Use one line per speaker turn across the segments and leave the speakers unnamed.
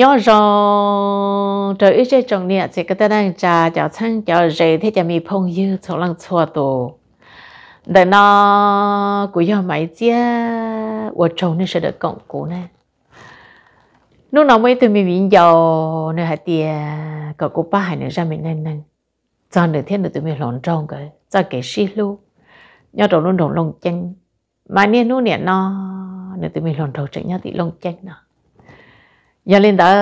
nhớ rồi trời ít chơi trồng nè chỉ cái ta đang trà chảo xăng chảo rề thế chả mì phong dư chỗ lăng chua tổ đời nó cũng do mấy chia của trồng nên sẽ được cộng cũ nè lúc nào mấy tụi mình biển dầu nơi hạt tiền có cô ba hải nữa ra mình nên nên cho nửa thiên được tụi mình lòn tròn cái cho cái xí lu nhớ trồng luôn đồng lông chân mà nên lúc nè nó nửa tụi mình lòn tròn chạy nhau thì lông chân nào giờ lên đó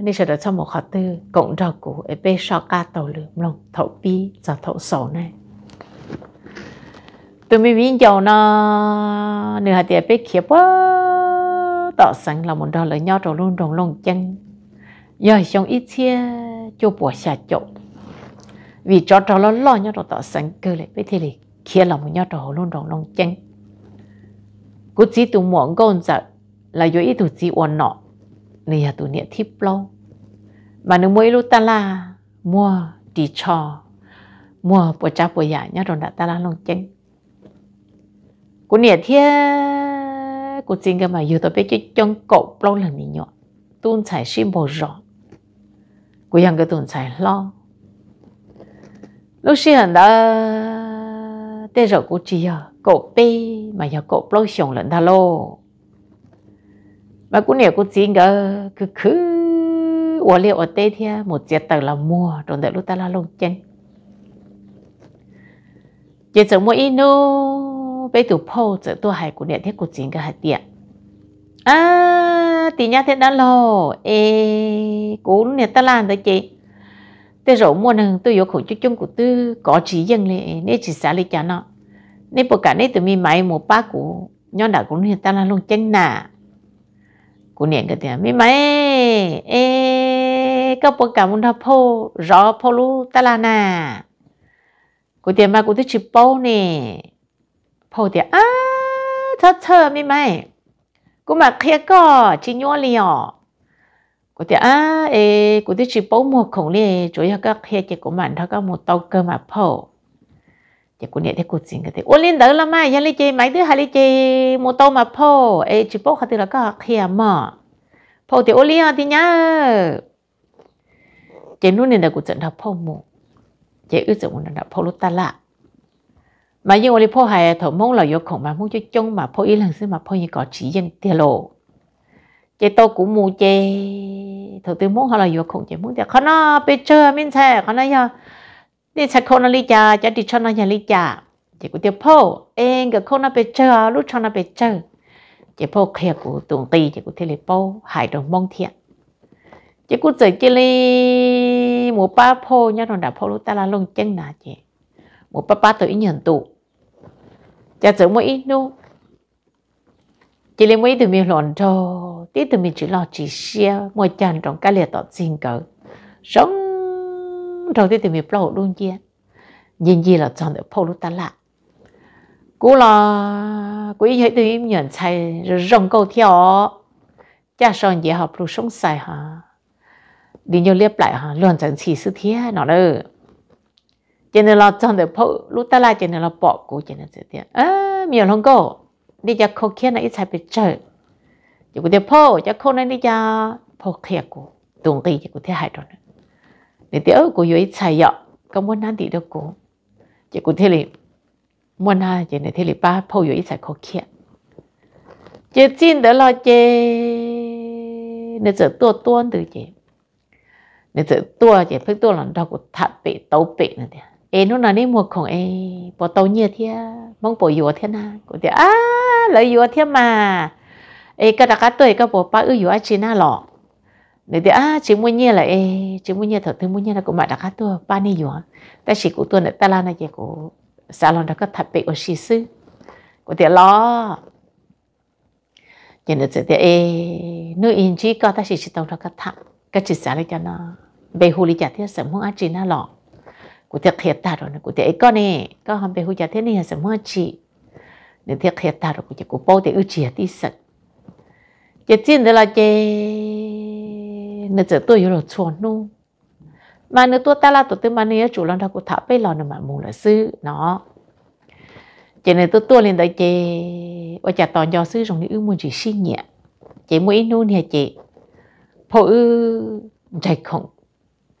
nên sẽ được trong một khóa tư cộng trò của ở e bên sau ca tàu lửa lòng thấu bi cho thấu sổ này tôi mới biết dầu nó nửa hạt tiền bên kia quá tỏ sẵn là một đòn lời nhau rồi luôn rồng lông chân giờ trong ít chia cho bỏ xả chỗ vì cho cho nó lo nhau rồi tỏ sẵn cơ lại bên thế này kia là một nhau rồi luôn rồng lông chân cứ chỉ tụ muộn con sợ là do ít tụ chỉ ổn nọ nia tu nia thiếp lâu mà nếu mỗi lúc ta là mua đi cho mua bộ cha bộ giả dạ nhá rồi đã ta là lòng chân cũng nia thiê cũng xin cái mà yêu tôi biết chứ chân cậu lâu lần mình nhọ tuôn chảy xin bồ rõ cũng yang cái tuôn chảy lo lúc xưa đã tê rồi cũng chỉ cậu bê mà giờ cậu lâu xong lần ta lâu mà cũng nhiều cô chỉ ngờ cứ cứ ở liệu ở tê thì một chiếc tàu là mua rồi đợi lúc ta là lông chân chỉ sợ mua ít nô, bây giờ phô sợ tôi hải của địa thế của chính cái hạt tiền? à thì nhà thế đã lo ê cũng nhà ta làm đấy chị thế rồi mua nâng tôi yêu khẩu chút chung của tôi có chỉ dân lệ nên chỉ xả lệ cho nó nên bộ cả nên tôi mình mày một ba của nhau đã cũng hiện ta là luôn chân nà cú niệm cái tiếng mi mày ê các bố muốn thắp rõ phô lu ta là nà tiếng mà cú thích chụp phô nè tiếng à thơ thơ mi mày cú mà khía cò chỉ nhua liò cú tiếng à ê cú thích một khổng liề chủ yếu các khía chỉ của mình thắc một tàu cơ mà phô chỉ có nhẹ thế cột xin cái thế ôn lên đó là mà nhà lấy chơi máy thứ hai lấy chơi mô tô mà po ấy chỉ po khát là có khía mà po thì ôn lên à, thì nhá chỉ nuôi nên là cột trận học po mù chỉ ước trận là po lúc ta lạ mà nhưng ôn lên po hay thổ mông là vô khổng mà muốn cho chung mà po ý lần xưa mà po như có chỉ dân tiệt lộ chỉ tôi cũng mù chơi thổ tôi muốn họ là vô khổng chỉ muốn tiệt khó nó bây giờ minh xe, khó nó giờ đi sẽ không nó lý cha chả đi cho nó nhà lý cha chỉ có tiêu phô em cái không nó bị chờ cho nó bị chờ chỉ phô kia của tuồng tì chỉ có thể lấy hải đồng mong thiện chỉ có chỉ chỉ lấy ba phô nhá nó đã phô lúc ta lông chân nà chị một ba ba tới nhận tụ chả chỉ mỗi ít nu chỉ lấy mấy từ mình lòn cho tí từ mình chỉ lo chỉ xe mỗi chân trong cái liệt tọt xin cỡ sống trong tiên thì mình bảo luôn chia nhìn gì là chọn được phô lúc ta lạ cú là quý thấy tôi im nhận chạy rồng câu theo cha son gì học lúc sống xài hả đi nhau liếp lại hả luôn chẳng chỉ sự thế nó đâu cho nên là chọn được phô lúc ta lạ cho nên là bỏ cú cho nên sự thế à miệng không câu đi cho khâu kia này chạy bị chơi chỉ có thể phô cho khâu này đi ra phô kia cú tuồng tì chỉ có thể hại rồi นเดี๋ยวกูอยู่ใช่ยอก็มันนั่นดีเดกูจากูเที่ยงมันน่าจะเนี่ยเที่ยงป้าพูดอยู่ใชายขอเขียนจะจีนเดี๋ยวเราจะเนี่ยจะตัวตัวนึงจะเนี่ยจะตัวเจะพึ่งตัวหลังเรากูทับเป็โตเป็นั่นเดียวเอโน่นั่นนี่หมวกของเอปอโตเนียเทียมังปอยัวเทียนะกูเดี๋ยวอ้าเลยยัวเทียมา เอกระดักตัวเอกระปอป้าอืออยู่อาชีน่าหลอก nếu thì à chỉ muốn nhẹ là ê chỉ muốn nhẹ thật thì muốn nhẹ là cũng mà đã khá tua ba ni rồi ta chỉ của tua là ta là này chỉ của salon lon đã có thật bị ở xí xứ. của thì lo chỉ nữa thì ê nuôi in chỉ có ta chỉ chỉ tàu ra cái thật cái chỉ xã cho nó bề hù lý chả thiết sớm muốn ăn chỉ nó lọ của thì khét ta rồi của thì ấy con nè có không bê hù chả thiết này sớm muốn ăn chỉ nếu thì khét ta rồi của chỉ của bố thì ưu chỉ tí sạch chỉ chỉ nữa là chỉ nó giờ tôi yêu rồi chuồn mà nếu tôi ta là tôi tôi mà nếu chủ lần đầu của thả bê lò nữa mà là sư nó chỉ nên tôi tôi lên đây chị ở chợ toàn do sư trong những muốn chỉ xin nhẹ chị muốn nu nè chị phô ư chạy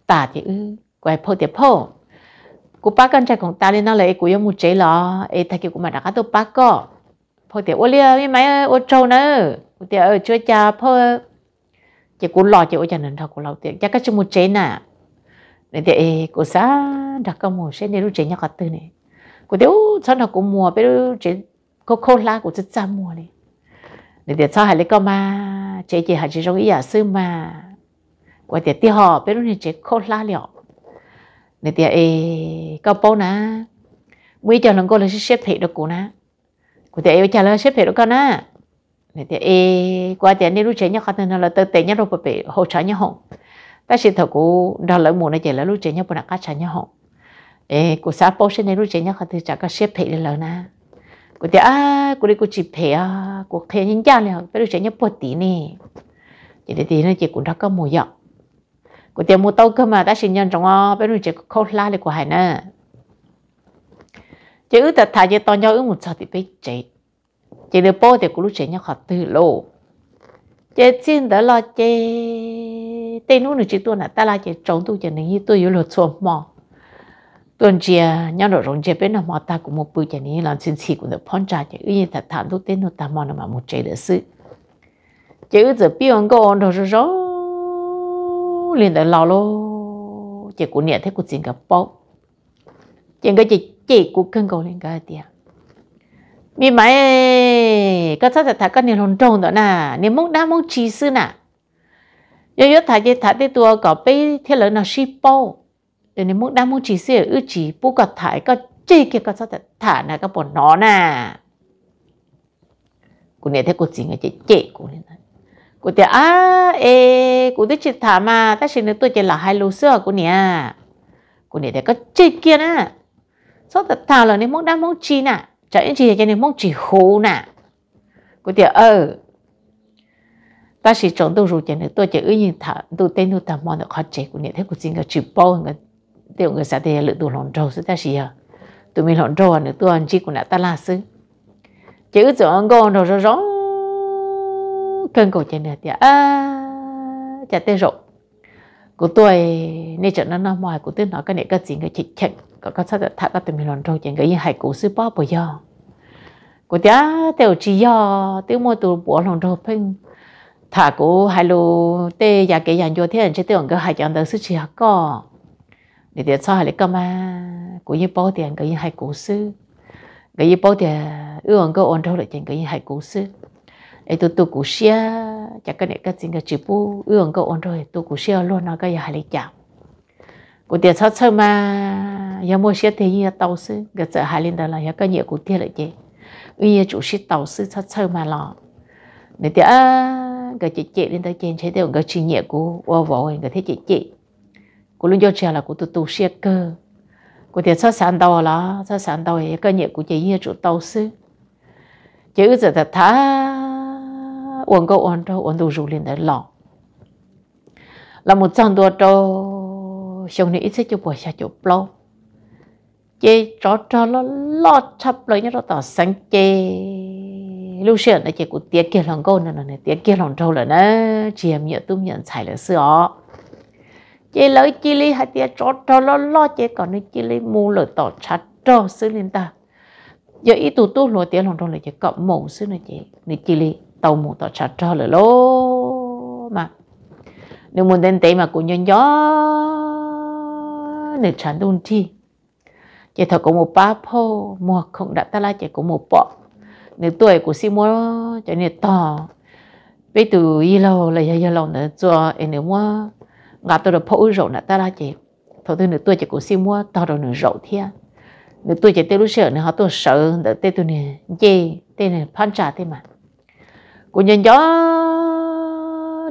ta thì ư quay phô thì phô cú bác con chạy ta lên nó lấy cú yêu muốn chạy lò thay cú mà đã có tôi bác có phô thì ô lia mấy mấy ô trâu nữa thì ở chưa cha phô chỉ cố lo cho ôi cho nên thật của lâu tiền chắc cái chung một chế nè nên thì cố sa đặt cái một sẽ nên lúc chế nhau cả tư này cố tiêu sau thằng cố mua bây giờ chế cố khô la của chết chăm mua này nên thì sau hai lấy con mà chế chỉ hai chỉ trong ý à sư mà cố tiêu tiêu họ bây giờ nên chế khô la liệu nên thì ấy có bao nè bây giờ nó cố là xếp thịt được cố nè cố tiêu ấy trả lời xếp thịt được con nè này thì ê qua tiền đi lúc chế nhau khát nên là tới tiền nhau rồi bị hỗ trợ nhau hông ta sẽ thầu cú đào lỡ mù này chỉ là lúc chế nhau bữa nào cá chả nhau hông ê cú sao bố sẽ nên lúc chế nhau khát thì chả cá xếp được lỡ na cú thì à cú đi cú chỉ phê à cú phê nhân gia này phải lúc chế nhau bớt tí nè chỉ để tí nó chỉ cũng đã ờ, có mùi dọc của tiền mua tàu cơ mà ta xin nhân trong ó phải rồi chỉ khâu la được của hải nè chứ ứ thật thà như to nhau ứ một sao thì phải chết chỉ được bố thì cũng lúc trẻ nhau khỏi từ lộ chế xin đó là chế tên lúc nữa à? chỉ tôi là ta là chế trống tôi chế này tôi yêu luật xuống mò tuần chia à, nhau rồi rong chế bên nào mà ta cũng một bữa chế này làm xin xì cũng được phong trào chế ý thật thản lúc tên lúc ta mò nó mà một chế được sự chế ư giờ biết ông cô rồi rồi liền đợi lâu lô chế cũng nhẹ thấy cũng xin gặp bố chế cái chế chế cũng cần cầu liền cái tiền mi mày cái sao thật cái niềm hồn tròn đó nè niềm mong đá mong chỉ sư nè yo yo thà chơi thà tới tua có bé thế lớn nó ship bao niềm mong đá mong chỉ sư ư chỉ bu có thà có chơi kia có sao thật thà nè có bọn nó nè cô này thấy cô gì người chị chị cô này cô thấy à ê cô thấy chị thà mà ta xin tôi chơi là hai lô xưa cô nè cô này thấy có chơi kia nè sao thật thà là niềm mong đá mong chỉ nè chẳng những chỉ cho nên mong chỉ khổ nè cô tiệt ơ ta chỉ chọn tôi rồi chẳng tôi chỉ ước nhìn thở, tôi tên tôi tạm mong được khó chế của nhẹ thế của chính cái chỉ bao người tiểu người xã thì lựa đồ lòn trâu sẽ ta chỉ à tụi mình lòn trâu nữa à, tôi ăn chỉ của nãy ta là sư chỉ ước chọn con rồi rồi rồi cơn cổ chẳng nhẹ tiệt à chả tên rộng của tôi nên chọn nó nó mỏi của tôi nói cái này cái gì cái chỉ chỉnh có có sao thà có tụi mình làm trâu chuyện cái gì hay cố sư bao bây giờ cô tiếc tiểu chỉ do tiểu mua tụi bỏ làm trâu phim thà cô hay lo tê nhà cái nhà vô thế anh sẽ tưởng cái hai chàng đời sư chỉ co, để tiền sao hay lấy cơm à cô như bao tiền cái gì hay cố sư cái gì bao tiền ư ông cô ổn trâu lại chuyện cái gì hay cố sư ấy tụi tụi cố xia chắc cái này cái chuyện cái chỉ bu ư ông cô ổn trâu tụi cố xia luôn nó cái gì hay lấy chạm cụ tiệt sao sao mà giờ mua xe thì giờ tàu sư cái giờ hai lần đó là giờ có nhiều cụ tiệt lại chứ bây giờ chủ xe tàu sư sao sao mà lo để tiệt cái chị chị lên tới trên chế tiêu cái chuyên nghiệp của ô vội cái thế chị chị của luôn cho trẻ là của tụ tụ xe cơ của tiệt sao sản đầu là sao sản đầu giờ có nhiều cụ chị như chủ tàu sư chứ giờ thật thà uống câu uống đâu uống đủ rượu lên tới lọ là một trăm đô. trâu xong này ít sẽ chụp bồi xa chụp lâu chế trò trò nó lo chập lấy nhá nó tỏ sáng chế lưu xe này chế của tiết kia lòng câu nè nè tiết kia lòng trâu là nè chị em nhớ tụm nhận xài là sữa chế lấy chi li hai tiết trò trò nó lo chế còn nữa chi li mù lời tỏ chặt trò xứ lên ta giờ ý tụ tụ lo tiết lòng trâu là chế cộng mù xứ này chế này chi li tàu mù tỏ chặt trò là lô mà nếu muốn đến tế mà cũng nhân gió nè chán đun chi chỉ thợ có một ba phô mua không đặt ta la chỉ có một bọ nếu tuổi của si mua cho nên to bây từ y lâu là y lâu nữa cho em nếu mua gặp tôi được phô rộng đặt ta la chỉ thợ tôi nếu tuổi chỉ của si mua to rồi nữa rộng thia nếu tuổi chỉ tôi lúc sợ nữa họ tôi sợ đỡ tê tôi nè chê tê nè phan trả thế mà của nhân gió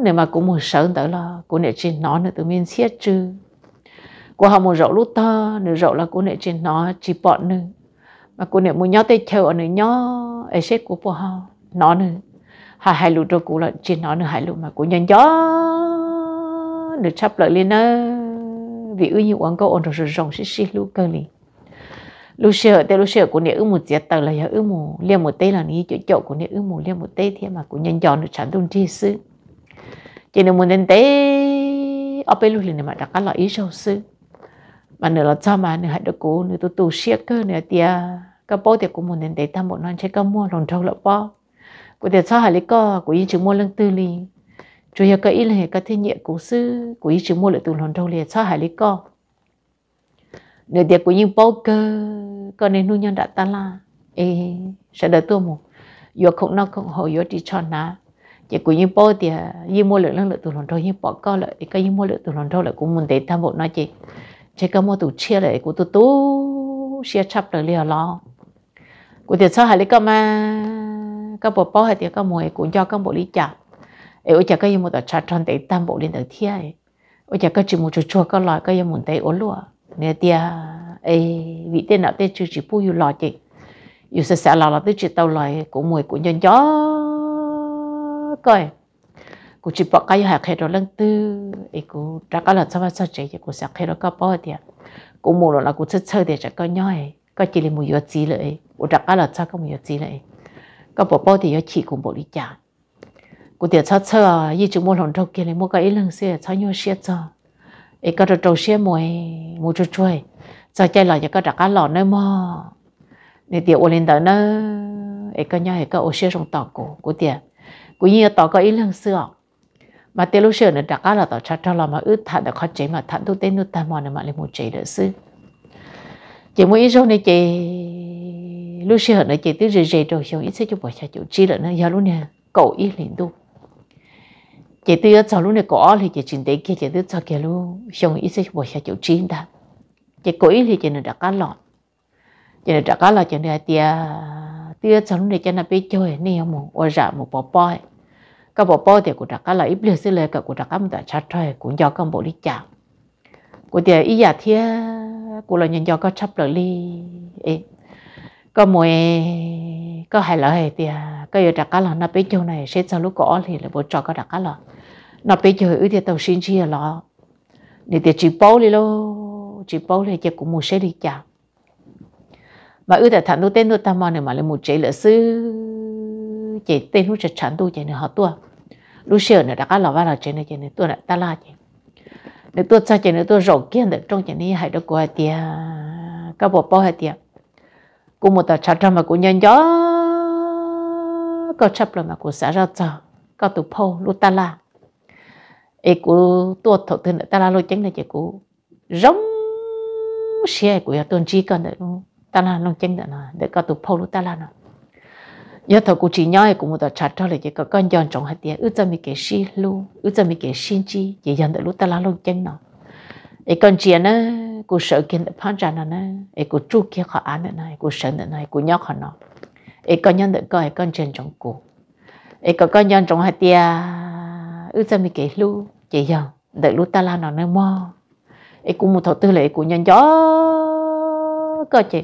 nếu mà cũng một sợ đỡ lo của nè trên nó nữa tôi miên xiết chứ của họ một rậu lúa to nữa rậu là cô nệ trên nó chỉ bọn nữa mà cô nệ muốn nhớ tới chờ nữa nhớ ấy xét của cô họ nó nữa hai hai lũ rồi cô lại trên nó nữa hai lũ mà cô nhân gió được chắp lại lên nữa vì ưu nhiều ông có ổn rồi rồng xí xí lũ cơ này lúc tay tới lúc xưa của nè ước một giết tờ là giờ ước một liền một tay là ní chỗ chỗ của nệ ước một liền một tay thế mà của nhân gió được chẳng tung chi sư chỉ nên muốn đến tê ở bên lúc này mà đặt cái loại ý sâu sư mà nửa là cho mà nửa hại được cố nửa tôi tù xiết cơ nửa tia các bố thì cũng muốn đến đấy ta một non chơi các mua rồng trâu lợn bò của để cho hại lý co của yên chứng mua lương tư li chủ yếu cái ý là cái thiên nhẹ cố sư của yên chứng mua lại từ rồng trâu liền cho hại lý co nửa tia của yên bố cơ còn nên nuôi nhân đã ta la ê sẽ đợi tôi một yo không nó không hồi yo đi cho na chỉ của những bố thì như mua lượng lượng từ lòng trâu như bỏ co lợi cái như mua lượng từ lòng trâu là cũng muốn để tham bộ nói chị chỉ có mua tủ chia lại của tôi tú chia chắp được liền lo của tiền sau hai lấy cơm mà các bộ bó hay tiền các mồi cũng cho các bộ lý chả Ở ôi chả có gì một tờ trà tròn để tam bộ lên tờ thia Ở ôi chả có chỉ một chút chua có loại có gì một tay ổn lụa nè tia ấy vị tên nào tên chưa chỉ pu yêu lò chị yêu sẽ sẽ lò là tới chỉ tàu lại của mùi cũng nhân gió coi กูจีบอกก็อยู่หักเหตุเรื่องตื้อไอ้กูรักก็หลับสบายสบายกูสักเหตุก็ป้อเดียกูมูลละกูเชื่อเชื่อเดียจะก็ย่อยก็จีเลยมูยอจีเลยกูรักก็หลับสบายก็มูยอจีเลยก็บอกป้อเดียฉีกูบอกลิจากูเดียเชื่อเชื่อยี่จุมูลหลงทกินเลยมูก็ไอ้เรื่องเสียเชื่อย่อเสียจ้าไอ้ก็จะโตเสียมวยมูช่วยช่วยใจใจหล่อจะก็รักก็หล่อเนื้อมอเนี่ยเดียววันเดียวเนื้อไอ้ก็ย่อยไอ้ก็โอเสียส่งต่อกูกูเดียกูยี่ต่อก็ไอ้เรื่องเสือก mà tiêu lúc xưa nữa đặc là tao chắc là mà ướt thật là khó chế mà thật tôi tên nước ta mòn mà lại một chế được sư chỉ muốn ít số này chị lúc xưa nữa chị tới rồi rồi rồi ít sẽ cho bỏ cho chủ chi là nó giờ lúc này cậu ít liền tu chị tới ở sau lúc này có thì chị chuyển tới kia chị tới sau kia luôn xong ít sẽ cho bỏ cho chủ chi ta chị cậu ít thì chị nữa đặc lọt chị nữa đặc lọt chị nữa tia tia sau lúc này chị nó biết chơi nè một ôi rạ một bò bò các bộ bao thì cũng đặt cái là ít liệu xí lệ cả cũng đặt cái mình đã chặt thôi cũng do các bộ đi chả của thì ý giả thế của là nhân do các chấp lợi đi có mùi có hai lợi thì à, có giờ đặt cái là nó biết chỗ này sẽ cho lúc có thì là bộ trò có đặt cái là nó biết chỗ ấy thì tàu xin chi là để thì chỉ bao đi luôn chỉ bao thì chỉ cũng mua sẽ đi chả mà ưu tại thằng nô tên nô tam mà này mà lại một chế lỡ sư chế tên hút chặt chắn tu chế nữa họ tua lúc xưa nữa đã có lò vào là chuyện này chuyện này tôi đã ta la chuyện nếu tôi sao chuyện nữa tôi rộng kia được trong chuyện này hãy được qua tiệt các bộ bao hãy tiệt cũng một tờ chặt mà cũng nhân gió có chấp là mà cũng xả ra chờ có tụ phô lúc ta la ấy của tôi thổ tư nữa ta la lôi chính này chỉ của rống xe của tuần chỉ cần đấy ta la nông chính là để có tụ phô lúc ta la nào nhớ thầu cụ chỉ ấy cũng một đợt chặt thôi là chỉ có con giòn trồng hạt tiền ước cho mình cái xí lu ước cho mình cái xin chi chỉ dần đợi lúc ta lá luôn chân nó ấy con chuyện nó cụ sợ kiến được phán trả nó nó ấy cụ chu kia khó ăn nữa này cụ sợ nữa này cụ nhóc họ nó ấy con nhân được coi con chân trồng cụ ấy có con giòn trồng hạt tiền ước cho mình cái lu chỉ dần đợi lúc ta lá nó nó mò ấy cụ một thầu tư lệ cụ nhân gió cơ chị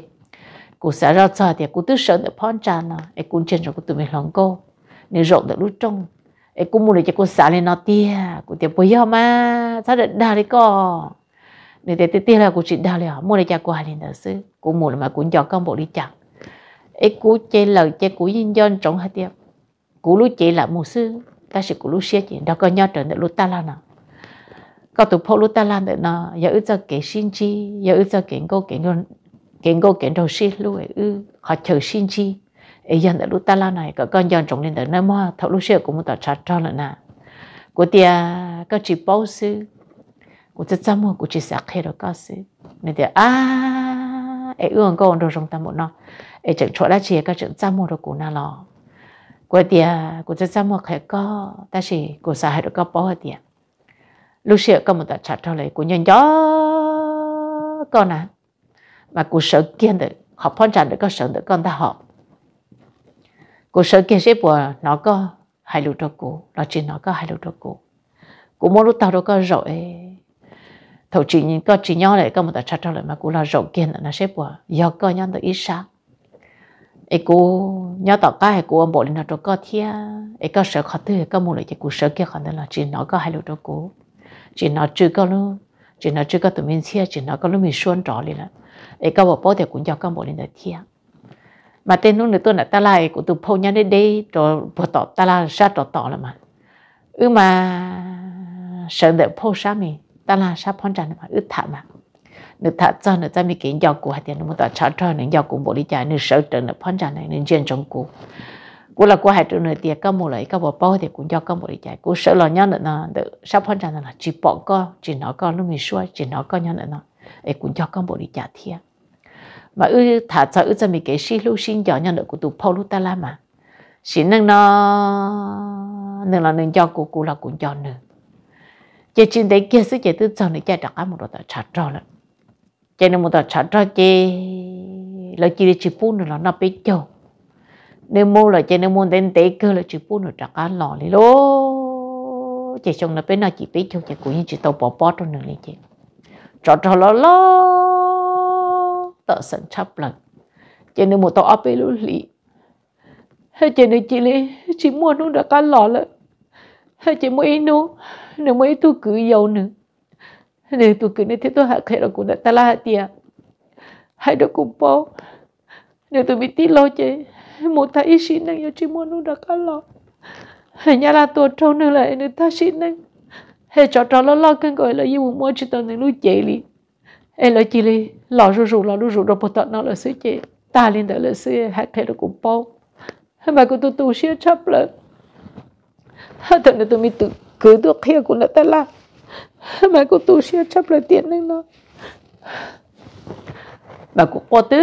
cụ sẽ ra sợ thì cụ tư sợ được phong trà nó ấy cũng trên rồi cụ tự mình lòng cô nên rộng được lúc trong ấy cũng muốn để cho cụ xã lên nó tia cụ tiệm bồi hôm mà sao được đào đi co nên để tia là cụ chỉ đào liền muốn để cho cụ lên đó xứ cụ muốn mà cũng cho công bộ đi chặt ấy cụ chơi lời chơi cụ yên dân trong hai tiệm cụ lúc chơi là một sư ta sẽ cụ lúc xia chị đó có nhau trở được lúc ta là nào có tụ phố lúc ta làm được nó giờ ước cho kể sinh chi giờ ước cho kể cô kể ngon cái ngô cái đầu xin luôn ư họ chờ xin chi ấy dân đã lúc ta la này có con dân trồng nên tới nơi mua thấu lúc xưa cũng muốn tỏ trả cho là nè của tia có chỉ bao sư của chỉ trăm mua của chỉ sạc hết rồi có sư nên thì à ấy ương con đồ trong ta một nó ấy chẳng chỗ đã chỉ có chẳng trăm mua đồ của na lò của tia của chỉ trăm mua khai có ta chỉ của sạc hết rồi có bao hết tia lúc xưa có một tỏ trả cho lại của nhân gió con à mà cụ sở kiên được họ phong trào được có sở được con ta họ cụ sở kiên sẽ bùa nó có hai lũ cho cụ nó chỉ nó có hai lũ cho cụ cụ muốn lúc tao đâu có rồi thầu chỉ nhìn có chỉ nhau lại có một tờ chặt trong lại mà cụ là rộng kiên nó sẽ bùa do có nhau được ít sáng ấy cô nhớ tỏ cái hay cô ông bộ lên nó có thia ấy có sợ khó tư có một lời chỉ cô sợ kia khó nên là chỉ nó có hai lối đó cô chỉ nó chưa có luôn chỉ nó chưa có tụi mình xia chỉ nó có lúc mình xuân trọ lên là để câu bộ bố thì cũng cho câu bộ lên đời thiên mà tên lúc nữa tôi là ta lại cũng từ phô nhân đến đây rồi bộ tỏ ta là ra tỏ tỏ là mà ư mà sợ đợi phô sa mình ta là sa phong tràn mà ư thả mà nữ thả cho nữ ta mi kiến do của hạt tiền nó tỏ trả cho nữ do cũng bộ đi chạy nữ sợ trợ nữ phong tràn này nữ chuyên trong cụ cụ là của hạt trợ nữ tiền có một lời có bộ bao thì cũng do có bộ đi chạy cụ sợ lo nhau nữa nó được sa phong tràn là chỉ bỏ co chỉ nói co lúc mình xua chỉ nói co nhau nữa nó ấy cũng do có bộ đi chạy thiệt mà ư thả cho ư cho mình cái xí lưu xin nhỏ nhân nữa của tụ phô lưu ta la mà xin nâng nó nâng là nâng cho cụ cụ là cũng cho nữa chỉ chuyện đấy kia sức chỉ tư cho nữa đặc đặt một đồ tờ chặt rõ lắm chỉ nên một tờ chặt rõ chỉ là chỉ để chụp phun là nó bị chầu nên mua là chỉ nên mua đến tế cơ là chỉ phun là đặt ăn lò đi lô chỉ xong là bên nào chỉ bị chầu chỉ cũng như chỉ tàu bỏ bỏ trong nữa này chỉ trò rõ lo lo tờ sẵn chắp lần cho nên một tàu áp bê lũ lì hết cho nên chỉ lê chỉ mua nó đã cá lọ lợ hết chị mua nó nó mới tôi cứ giàu nữa nếu tôi cứ nên thế tôi hạ khẽ là cũng đã ta la tiệt hãy đứa cùng bố nếu tôi bị tí lo chứ một thầy xin năng yêu chỉ mua nó đã cá lọ, hệ nhà là tôi trâu nữa là nếu ta xin năng hệ cho trâu lo lo cân gọi là yêu mua chỉ tao này lúc chạy đi em lo chỉ đi lo rù rù lo rù rù rồi bột tận nó là sứ chị ta lên đó là sứ hạt thể được cũng bao hay mà cô tu tu xia chấp là hết thật là tụi mình tự cứ được kia cũng nó ta làm hay mà cô tu xia chấp là tiền nên nó mà cô ô tứ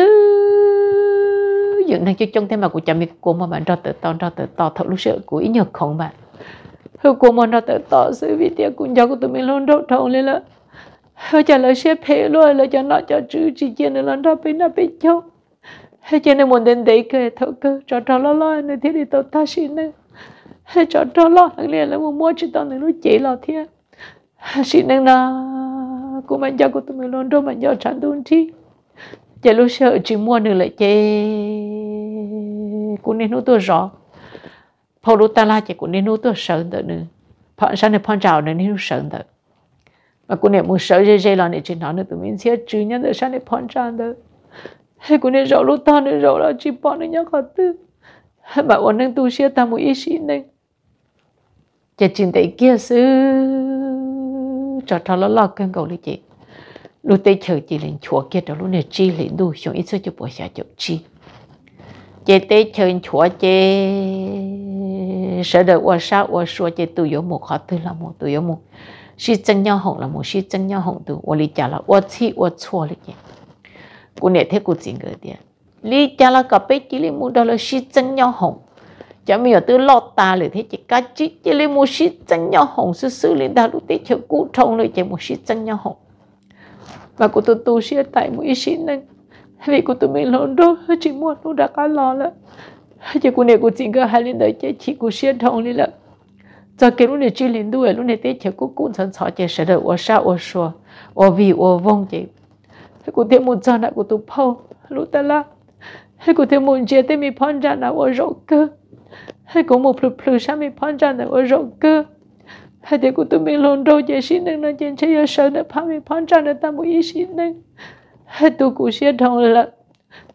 dựng năng cho trong thế mà cô chạm cô mà bạn cho tự to cho tự to thật lúc sợ của ý nhược không bạn Hư cô mà nó tự to sự vì tiệc cũng cho của tôi mới luôn đốt thầu lên là hơi cho lời xếp phê rồi lời cho nó cho chữ chỉ chia nữa là nó bên nó bên chỗ hơi cho nên muốn đến đấy cái thấu cơ cho cho lo lo nên thế thì tôi ta xin nữa hơi cho cho lo thằng liền là muốn mua chỉ tao nữa nó chỉ là thế xin nên là cô mình cho cô tôi mình luôn đâu mình cho chẳng tuân chi chỉ lúc sợ chỉ mua được lại chê cô nên nó tôi rõ phô lúc ta la chỉ cô nên nó tôi sợ nữa phận sáng này phận trào nên nó sợ nữa mà cô này muốn sợ dây dây là này chỉ nói nữa tụi mình sẽ chữ nhân để sao này phản tràn đó hay cô này rõ lúc ta này rõ là chỉ phun này nhớ khó tư hay bà ổn đang tu sửa ta muốn ý xin này chỉ chính tại kia sư cho thằng nó lo cơn cầu lý chị lúc tới chờ chị lên chùa kia đó lúc này chị lên đu xuống ít số cho bỏ xa chụp chị chị tới chờ chùa chị sợ đợi qua sao qua xua chị tụi yếu một khó tư là một tụi yếu một 是真要红了么？是真要红的，我理解了，我气我错了耶。cô nè thế cô chỉ người đi lý cha là cặp bé chỉ lý mua là si chân nhau hồng chả mi ở tư lo ta là thế chỉ cá chỉ chỉ lý một si chân nhau hồng sư sư lý đa lúc tết chịu cũ trông rồi chỉ một si chân nhau hồng và cô tôi tu sĩ tại một sĩ nên vì cô tôi mình lớn đó chỉ muốn nó đã cá lo là chỉ cô nè cô chỉ người hai lý đời chỉ chỉ cô sĩ thông lý là giờ cái lúc này chỉ liền đuôi lúc này tết chỉ cũng cũng sẵn sàng chỉ sợ được ô sao ô xua ô vì ô vong chỉ thế cũng thêm một giờ lại của tụi phô lúc ta la thế cũng thêm một giờ phong ra là ô rộng cơ thế cũng một phù phù sao phong ra là ô rộng cơ thế thì của tụi mình luôn đâu chỉ xin được chỉ chỉ sợ được phá phong ra là ta muốn ý xin được thế tụi cũng xin đồng là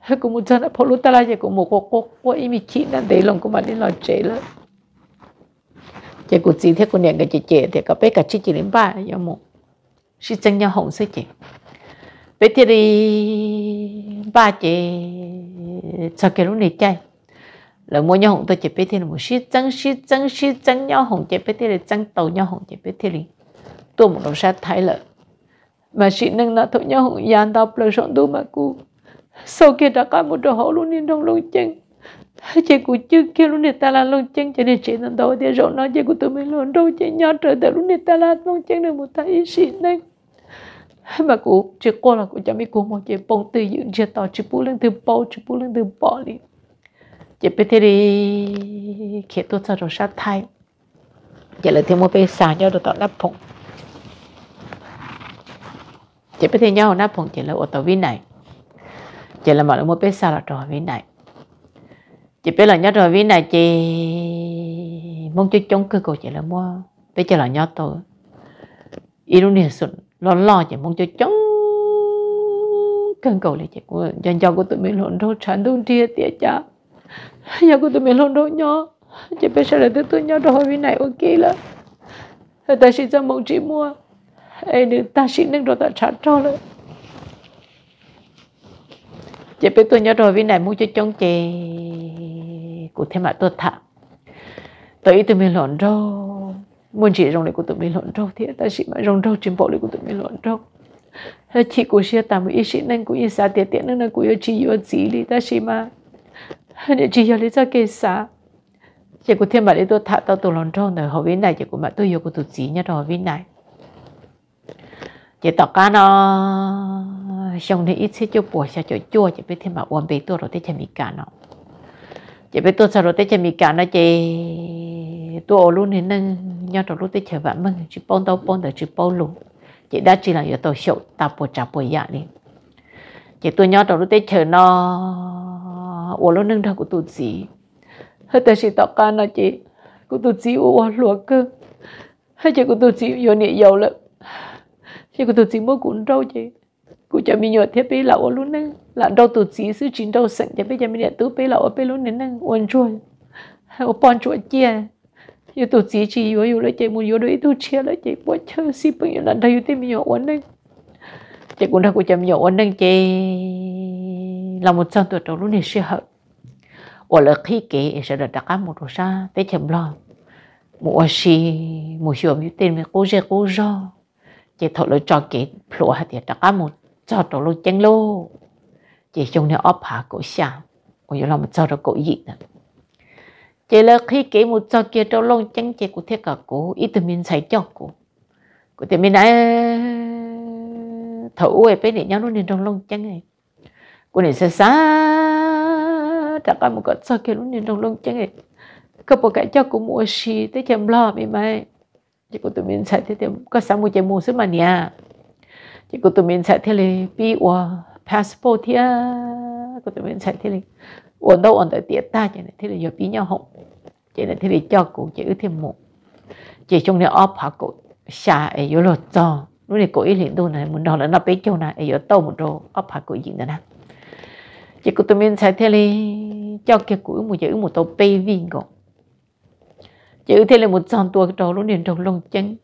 thế cũng một giờ lại phô lúc ta la chỉ cũng một cuộc cuộc cuộc ý mi chỉ để lòng của bạn đi lo chế chị cụ chị thế cô niệm cái chị chị thì có bé cả chị chị đến ba yêu mộ chị chân nhau hồng sẽ chị bé thì đi ba chị cho cái lúc này chơi là mua nhau hồng tôi chỉ bé thì là một chị chân chị chân chị chân nhau hồng chỉ bé thì là chân đầu nhau hồng chỉ bé thì là tôi một đầu sát thái lợi mà chị nâng nó thôi nhau hồng yàn đọc lời sống đu mà cô sau khi đã có một đồ hậu luôn nên trong lối chân chị của chưa kêu lúc này ta là lông chân cho nên chị nên đầu thì rồi nó chị của tôi mình lộn đâu chị nhỏ trở tại lúc này ta là lông chân được một ta ý xịn đấy mà cụ chị cô là cụ cho mấy cô một chị bông từ dưỡng chị tỏ chị bố lên từ bò chị bố lên từ bò đi chị biết thế đi khi tôi sợ rồi sát thai chị lại thêm một bé xả nhau được tỏ nắp phồng chị biết thế nhau nắp phồng chị là ở tàu vi này chị là mở được một bé xả là trò vi này chị biết là nhớ rồi vì này chị mong cho chống cơ cầu chị là mua bây giờ là nhớ tôi ý lúc này sụn lo lo chị mong cho chống cơ cầu là chị của dân cho của tụi mình lộn đâu sản đúng chia tiệt cha giờ của tụi mình lộn đâu nhớ chị biết sao là tụi tôi nhớ rồi vì này ok là ta sẽ cho mong chị mua ai ta sẽ nâng rồi ta trả cho rồi chị biết tôi nhớ rồi vì này muốn cho chồng chị của thêm mà tôi thả tôi tới tôi mình lộn râu muốn chị rồng này của tôi mình lộn râu thì ta chỉ mà rồng râu trên bộ này của tôi mình lộn râu chị của xe tạm ý sĩ nên cũng ý xa tiền tiện nên của yêu chị yêu chị đi ta chỉ mà nên chị yêu lý do kê xa chị của thêm mà để tôi thả tao tụi lộn râu này họ với này chị của mà tôi yêu của tôi chị nhá rồi với này chị tỏ cá nó xong thì ít sẽ cho bùa sẽ cho chua chỉ biết thêm bảo uống bì tuột rồi tới chè mì cả nó chỉ biết tuột sau rồi tới chè mì cả nó chỉ tuột luôn thì nâng nhau rồi lúc tới chè vạn mừng chỉ bón tao bón tao chỉ bông luôn chỉ đã chỉ là yếu tôi sầu ta bùa chả bùa dạ đi chỉ tua nhau rồi lúc tới chè nó uống luôn nâng thằng của tụt gì hết tới chỉ tao can nó chỉ của tụt gì uống luôn cơ hết chỉ của tụt gì vô nhẹ dầu lắm chỉ của tụt gì mới cũng đâu chị cho mình nhớ thiết bị là ô luôn nè là đầu tụt chỉ sư chính đầu sẵn cho bây giờ mình nhận tú bây là ô bây luôn nè nè ôn chuột ô bọn chuột chia, yêu tổ chỉ chỉ yêu yêu lấy chạy muốn yêu đôi tổ chia lấy chạy bớt chơi xí bưng giờ là thấy tiếp mình nhớ ôn nè chạy cũng đâu cũng chậm nhớ ôn nè chạy là một trăm tuổi đầu luôn này sẽ hợp ô là khi kể sẽ được đặt một đồ sa tới chậm lo một xì, một hiểu như tên mình cố dè cố do chỉ thọ lối cho kể phụ hạt thì đặt một cho tổ lô chăng lô chỉ trong này ốp hạ cổ xa ôi giờ mà cho nó cổ gì nè chỉ là khi kể một cho kia tổ lô chăng chỉ của thế cả cổ ít từ mình thấy cho cổ của thì mình ấy thấu ôi bên này nhau nó nên trong lông chăng này của này xa xa đã có một cái cho kia nó nên trong lông chăng này cơ bộ cái cho cũng mua xì tới chém lo mày mày chỉ của tụi mình sai thế thì có sao mua chém mua sức mà nha chỉ có tụi mình sẽ thế là bị ủa passport thia của tụi mình sẽ thế là ổn đâu ổn tại tiệt ta chỉ là thế là giờ bị nhau hỏng chỉ là thế là cho cụ chỉ ước thêm một chỉ trong này ốp họ cụ xả ấy yếu lột cho lúc này cụ ý liền đồ này muốn đó là nó bé châu này ấy yếu tàu một đồ ốp họ cụ gì nữa nè chỉ có tụi mình sẽ thế là cho cái cụ một chữ một tàu pay viên còn chữ thế là một dòng tua trâu lúc này trong lông chân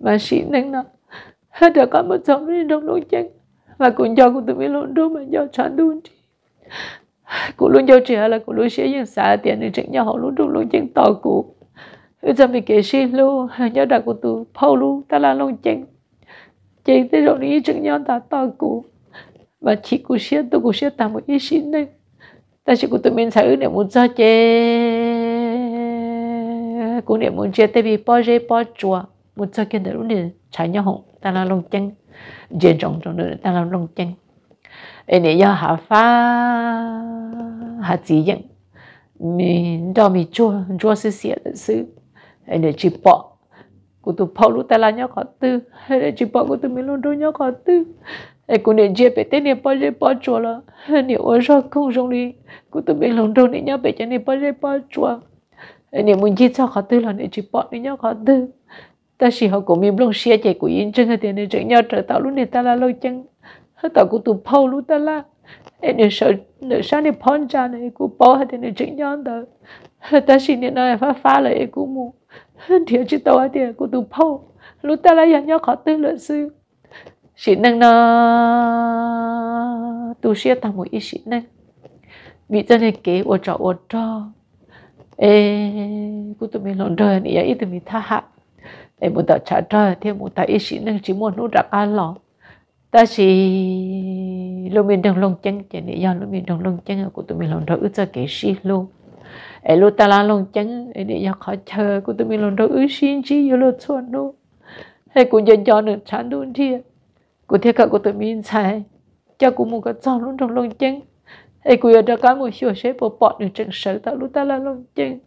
mà xịn nắng nó hết đã có một sống nên trong nỗi chăng và cũng do cũng tự biết luôn đó mà do chán đun đi luôn do trẻ là cũng luôn sẽ dân xã tiền để chính nhau họ luôn luôn chăng tỏ cụ giờ mình kể xin luôn nhớ đã cũng tự phâu ta là luôn chăng chăng tới rồi đi chính nhau ta tỏ cụ mà chỉ cũng sẽ tôi cũng sẽ tạm một ý xin đấy ta chỉ cũng tự mình sẽ để muốn cho chê cũng để muốn chê tại vì bao giờ bao chùa muốn cho cái đó luôn để tránh nhau hỏng ta là lông chân dễ trọng trong đời ta là lông chân em này do hạ phá hạ chỉ dẫn mình đó mình chua chua sư xịa sư em này chỉ bỏ cô tu bỏ lúc ta là nhau có tư em này chỉ bỏ cô tu mình luôn đôi nhau có tư em cũng để chia bé tên này bỏ dễ bỏ chua là em này ôi sao không giống đi cô tu mình luôn đôi nhau bé cho này bỏ dễ bỏ chua em này muốn chia cho có tư là này chỉ bỏ đi nhau có tư ta chỉ họ cũng miếng lông xia chạy của yên chân hay nên chạy nhau trở tạo lúc này ta là lâu chân hết tạo của tụ phao lúc ta là em nên sợ nửa sáng này phon cha này của hết tiền nên chạy nhau đó ta chỉ nên nói phá phá lại em cũng muốn thiếu chứ tao hay tiền của tụ phao lúc ta là dạng nhau khó tư lợi sư chỉ năng nó tu xia tạo một ít chỉ năng vì cho nên kế ô trọ ô trọ ê của tụi mình lộn đời này ít tụi mình tha hạ để một tờ trả trời thì một tờ ý sĩ nâng chỉ muốn nút đặt ăn lọ ta chỉ lúc mình đang lông chân chỉ để do lúc mình đang lông chân của tụi mình lông đầu ước cho kỹ sĩ luôn ấy lúc ta là lông chân để do khó chờ của tụi mình lông đầu ước xin chỉ yêu lúc xuân luôn hay cũng dần cho được chán luôn thì của thế cả của tụi mình xài cho cũng một cái cho luôn trong lông chân hay cũng ở đó có một số sẽ bỏ bỏ được chân sợ ta lúc ta là lông chân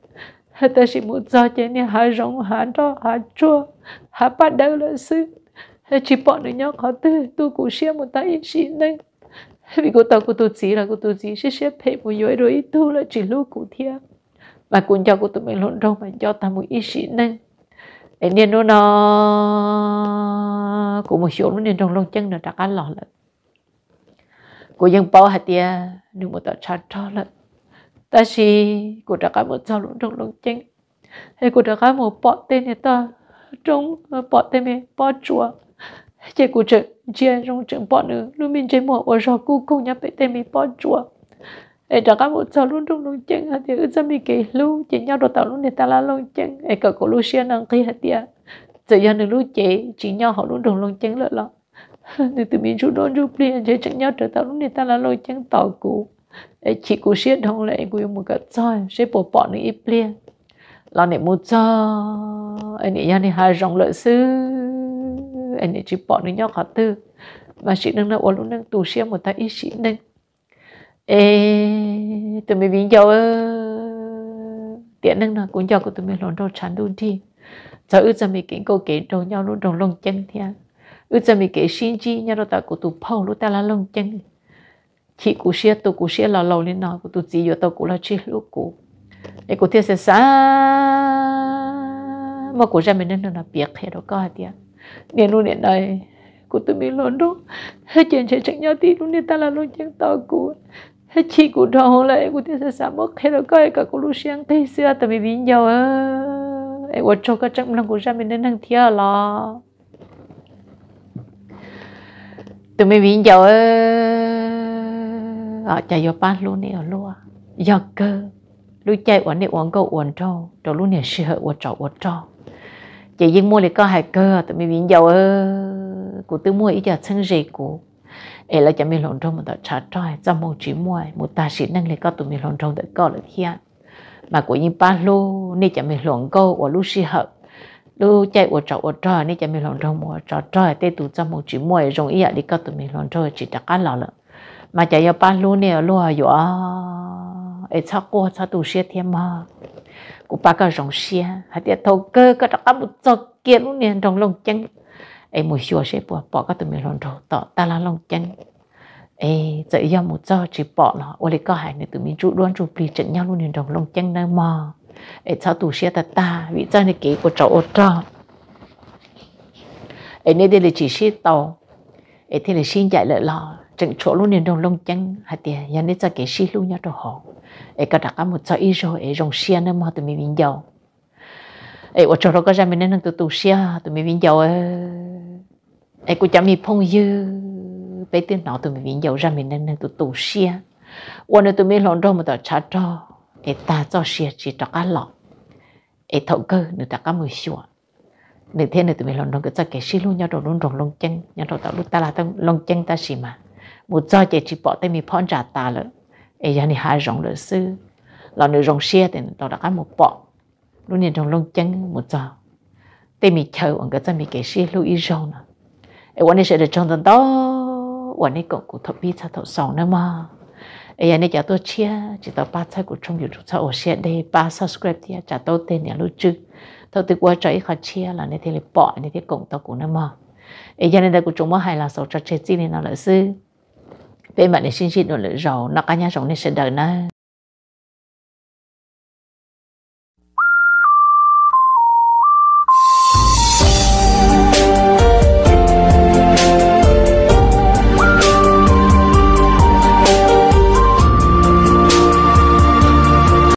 ta chỉ muốn do chế nè hà rong hà cho hà chua hà bắt đầu là sư chỉ bọn nữa nhau khó tư tu cụ xe một tay chỉ nên vì cô tao cô tu chỉ là cô tu chỉ sẽ sẽ phải một yếu rồi tu là chỉ lúc cụ thia mà cũng cho cô tụi mình lộn đâu mà cho ta một ý chỉ nên em nên nó nó cũng một số nó nên trong lòng chân là đặt ăn lọ lận cô dân bảo hạt tia đừng một tao chặt cho lận ta chỉ cố ta cả một sao lũng trong ờ, lũng chính hay cố ta cả một bọ tên thì ta trong bọ tên mình bọ chùa chỉ cố chơi chơi trong trường bọ nữa lúc mình chơi một ở rồi cố cùng nhau tên mình bọ chùa ai trả cả một sao luôn trong lũng chính hay thì ước mình cái luôn chỉ nhau đồ tao luôn thì ta là lũng chính ai cả cố lúc xưa năng kia hay tiệt giờ giờ nữa lúc chế chỉ nhau họ luôn trong lũng chính lợi lắm nên từ mình chú đón chú plei chế chỉ nhau trở tao lúc này ta là lỗi chẳng tạo cố chị cú xiết không lại cú một cái soi, sẽ bỏ bỏ những ít liền lo này một cho anh ấy nhà hai dòng lợi sư anh ấy chỉ bỏ những nhau khó tư mà chị đang là luôn lúc đang tù xe một tay ít chị đang ê tụi mình vinh giàu tiện năng là cũng giàu của tụi mình lòn đầu chán đun đi cho ước giờ mình kính cô kể đầu nhau luôn đồng lông chân thia ước giờ mình kể xin chi nhau đó ta của tụi phong luôn ta là lông chân chị cú xia tôi cú xia là lâu lên nó của tôi chỉ vô tôi cú là chị lúc cú để cú thiết sẽ xa mà cú ra mình nên là biết hết đâu coi hả tiệt nên luôn nên này cú tôi mới lớn đó hết chuyện chuyện chuyện nhau thì luôn nên ta là luôn chuyện to cú hết chị cú đau là cú thiết sẽ xa mất hết đâu coi cả cú lúc xiang thấy xưa tại vì vinh giàu á em ở cho cái trong lòng cú ra mình nên năng thiệt là tụi mới vinh giàu á ở chạy vào ban luôn nè luôn giờ cơ lúc chạy uốn nè uốn cơ uốn trâu trâu luôn nè sư hợp uốn trâu uốn trâu chị dân mua lại có hai cơ tụi mình biến giàu ơ của tôi mua ít giờ chân gì của ấy là chỉ mình lồng trâu mà tao trả trai cho một chỉ mua một ta sĩ năng lại có tụi mình lộn trâu để có là thiên mà của những ban luôn nè chỉ mình lồng câu uốn lúc sư hợp, lúc chạy uốn trâu uốn trâu nè chỉ mình lồng trâu uốn trâu trâu tê tụi cho một chỉ mua rồi ít giờ đi có tụi mình lồng trâu chỉ đặt cá lò lợn mà chạy vào ban luôn nè luôn à ai ấy chắc cô chắc đủ xe thêm mà cô ba cái rồng xe hay tiếc thâu cơ cái đó đặc một cho kia luôn nè rồng lồng chân ai mua chua sẽ bỏ bỏ cái tụi mình lông trâu tọ ta là lông chân ấy chạy vào một giờ chỉ bỏ nó ô lấy có hải này tụi mình trụ luôn trụ bì trận nhau luôn nè rồng lồng chân nơi mà ai chắc đủ xe ta ta vì cho này kỹ của cháu ô trâu ai nên đây là chỉ xe tàu ai thế là xin chạy lại lo chừng chỗ luôn nên đồng lông chân hạt tiền nhà nên cho cái xí luôn nhá đồ họ ấy có đặt cả một cho ít rồi ấy dùng xe nữa mà tụi mình vinh giàu ấy ở chỗ đó có ra mình nên tụi tụi xe, tụi mình vinh giàu ấy cũng chẳng mình phong dư bây tiền nào tụi mình vinh giàu ra mình nên tụi tụi xe. Ở nơi tụi mình lon đâu một tụi cha cho ấy ta cho xe chỉ đặt cả lọ ấy thấu cơ nữa đặt cả mười xua để thế này tụi mình lon đâu cứ cho cái xí luôn nhá đồ luôn rong lông chân nhá đồ tạo lúc ta là lông chân ta xì mà một do chỉ chỉ bỏ tay mi phong trả ta lỡ ấy giờ này hai rong lỡ sư là nửa rong xe thì đó đã cái một bỏ lúc này trong lông chân một do tay mi chờ ông cái tay mi cái xe lưu ý rong nè sẽ được trong tuần đó วันนี้ก็กู thọ bi sao thọ sòng nữa mà ấy anh này chả tôi chia chỉ tao ba sai của trong youtube sao ở xe đây ba subscribe thì chả tôi tên nhà lưu trừ thọ tự qua chơi khó chia là nên thì bỏ nên thì cũng tao cũng nữa mà ấy giờ này ta cũng chúng mà hay là sầu cho chết gì nên nó lợi sư bên bạn để xin xin đồ lửa nó cá nhân sống nên sẽ đời nó